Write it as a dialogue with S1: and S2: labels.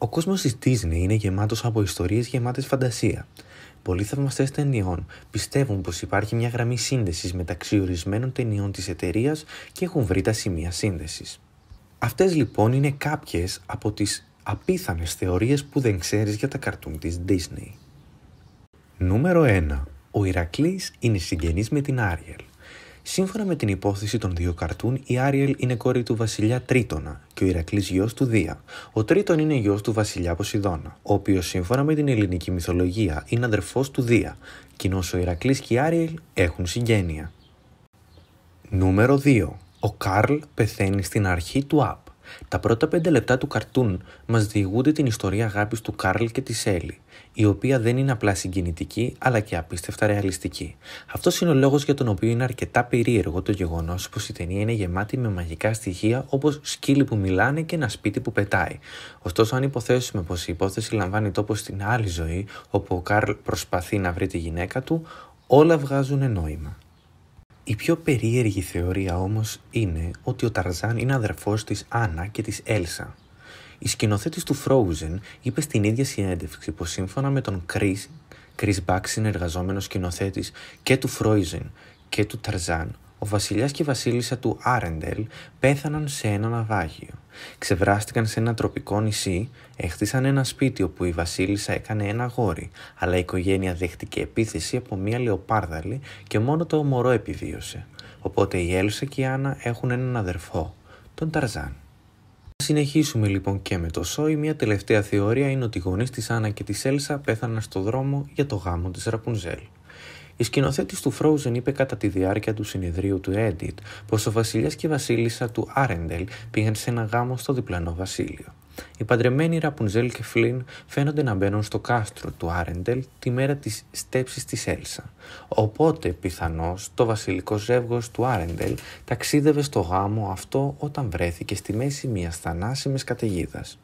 S1: Ο κόσμος της Disney είναι γεμάτος από ιστορίες γεμάτες φαντασία. Πολλοί θαυμαστές ταινιών πιστεύουν πως υπάρχει μια γραμμή σύνδεσης μεταξύ ορισμένων ταινιών της εταιρείας και έχουν βρει τα σημεία σύνδεσης. Αυτές λοιπόν είναι κάποιες από τις απίθανες θεωρίες που δεν ξέρεις για τα καρτούν της Disney. Νούμερο 1. Ο Ηρακλής είναι συγγενής με την Άριελ. Σύμφωνα με την υπόθεση των δύο καρτούν, η Άριελ είναι κόρη του βασιλιά Τρίτονα και ο Ηρακλής γιος του Δία. Ο Τρίτον είναι γιος του βασιλιά Ποσειδώνα, ο οποίος σύμφωνα με την ελληνική μυθολογία είναι αδερφός του Δία, κοινώς ο Ηρακλής και η Άριελ έχουν συγγένεια. Νούμερο 2. Ο Καρλ πεθαίνει στην αρχή του Απ. Τα πρώτα πέντε λεπτά του καρτούν μας διηγούνται την ιστορία αγάπης του Κάρλ και της Έλλη, η οποία δεν είναι απλά συγκινητική αλλά και απίστευτα ρεαλιστική. Αυτός είναι ο λόγος για τον οποίο είναι αρκετά περίεργο το γεγονός πως η ταινία είναι γεμάτη με μαγικά στοιχεία όπως σκύλοι που μιλάνε και ένα σπίτι που πετάει. Ωστόσο αν υποθέσουμε πως η υπόθεση λαμβάνει τόπο στην άλλη ζωή όπου ο Κάρλ προσπαθεί να βρει τη γυναίκα του, όλα βγάζουν νόημα. Η πιο περίεργη θεωρία όμως είναι ότι ο Ταρζάν είναι αδερφός της Άννα και της Έλσα. Η σκηνοθέτης του Frozen είπε στην ίδια συνέντευξη πως σύμφωνα με τον Chris, Chris Buck συνεργαζόμενος σκηνοθέτης και του Frozen και του Ταρζάν, ο Βασιλιάς και η βασίλισσα του Άρεντελ πέθαναν σε ένα ναυάγιο. Ξεβράστηκαν σε ένα τροπικό νησί, έχτισαν ένα σπίτι όπου η βασίλισσα έκανε ένα γόρι, αλλά η οικογένεια δέχτηκε επίθεση από μία λεοπάρδαλη και μόνο το μωρό επιβίωσε. Οπότε η Έλσα και η Άννα έχουν έναν αδερφό, τον Ταρζάν. Να συνεχίσουμε λοιπόν και με το Σόι. Μια τελευταία θεωρία είναι ότι οι γονείς της Άννα και της Έλσα πέθαναν στο δρόμο για το γάμο της Ραπουνζέλ. Η σκηνοθέτη του Frozen είπε κατά τη διάρκεια του συνεδρίου του Edit πως ο βασιλιάς και η βασίλισσα του Άρεντελ πήγαν σε ένα γάμο στο διπλανό βασίλειο. Οι παντρεμένοι Ραπουνζέλ και Φλίν φαίνονται να μπαίνουν στο κάστρο του Άρεντελ τη μέρα της στέψης της Έλσα. Οπότε, πιθανώς, το βασιλικό ζεύγος του Άρεντελ ταξίδευε στο γάμο αυτό όταν βρέθηκε στη μέση μιας θανάσιμης καταιγίδας.